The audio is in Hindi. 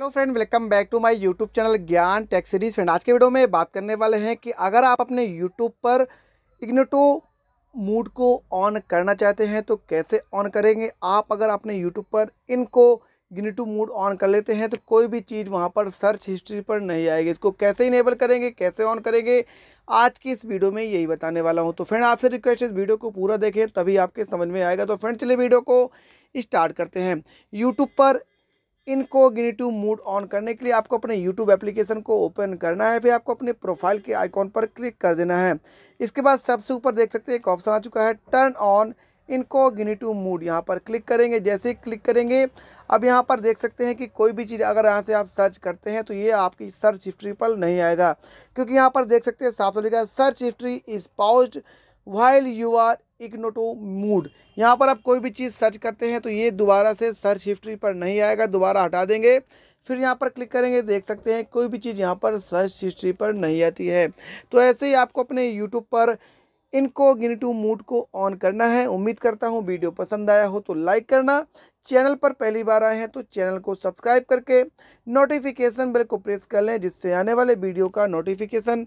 hello friend welcome back to my YouTube channel Gyan tech series friend आज के वीडियो में बात करने वाले हैं कि अगर आप अपने यूट्यूब पर इग्नोटो मूड को ऑन करना चाहते हैं तो कैसे ऑन करेंगे आप अगर अपने यूट्यूब पर इनको इग्नोटो मूड ऑन कर लेते हैं तो कोई भी चीज़ वहाँ पर सर्च हिस्ट्री पर नहीं आएगी इसको कैसे इनेबल करेंगे कैसे ऑन करेंगे आज की इस वीडियो में यही बताने वाला हूँ तो फ्रेंड आपसे रिक्वेस्ट इस वीडियो को पूरा देखें तभी आपके समझ में आएगा तो फ्रेंड चलिए वीडियो को स्टार्ट करते हैं यूट्यूब पर गिनीटू मूड ऑन करने के लिए आपको अपने यूट्यूब एप्लीकेशन को ओपन करना है फिर आपको अपने प्रोफाइल के आइकॉन पर क्लिक कर देना है इसके बाद सबसे ऊपर देख सकते हैं एक ऑप्शन आ चुका है टर्न ऑन गिनीटू मूड यहाँ पर क्लिक करेंगे जैसे ही क्लिक करेंगे अब यहाँ पर देख सकते हैं कि कोई भी चीज़ अगर यहाँ से आप सर्च करते हैं तो ये आपकी सर्च हिस्ट्री पर नहीं आएगा क्योंकि यहाँ पर देख सकते हैं साफ लिखा तो search history is pause while you are incognito mode यहाँ पर आप कोई भी चीज़ सर्च करते हैं तो ये दोबारा से सर्च हिस्ट्री पर नहीं आएगा दोबारा हटा देंगे फिर यहाँ पर क्लिक करेंगे देख सकते हैं कोई भी चीज़ यहाँ पर सर्च हिस्ट्री पर नहीं आती है तो ऐसे ही आपको अपने यूट्यूब पर इनको टू मूड को ऑन करना है उम्मीद करता हूँ वीडियो पसंद आया हो तो लाइक करना चैनल पर पहली बार आए हैं तो चैनल को सब्सक्राइब करके नोटिफिकेशन बेल को प्रेस कर लें जिससे आने वाले वीडियो का नोटिफिकेशन